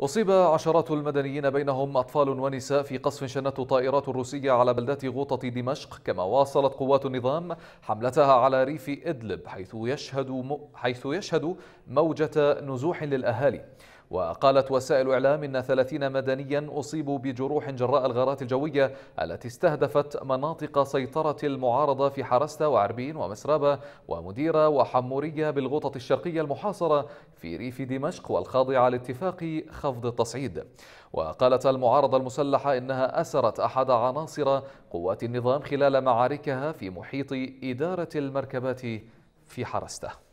أصيب عشرات المدنيين بينهم أطفال ونساء في قصف شنته طائرات روسية على بلدات غوطة دمشق كما واصلت قوات النظام حملتها على ريف إدلب حيث يشهد, حيث يشهد موجة نزوح للأهالي وقالت وسائل إعلام إن ثلاثين مدنيا أصيبوا بجروح جراء الغارات الجوية التي استهدفت مناطق سيطرة المعارضة في حرستة وعربين ومسرابة ومديرة وحمورية بالغوطة الشرقية المحاصرة في ريف دمشق والخاضعة لاتفاق خفض التصعيد وقالت المعارضة المسلحة إنها أسرت أحد عناصر قوات النظام خلال معاركها في محيط إدارة المركبات في حرسته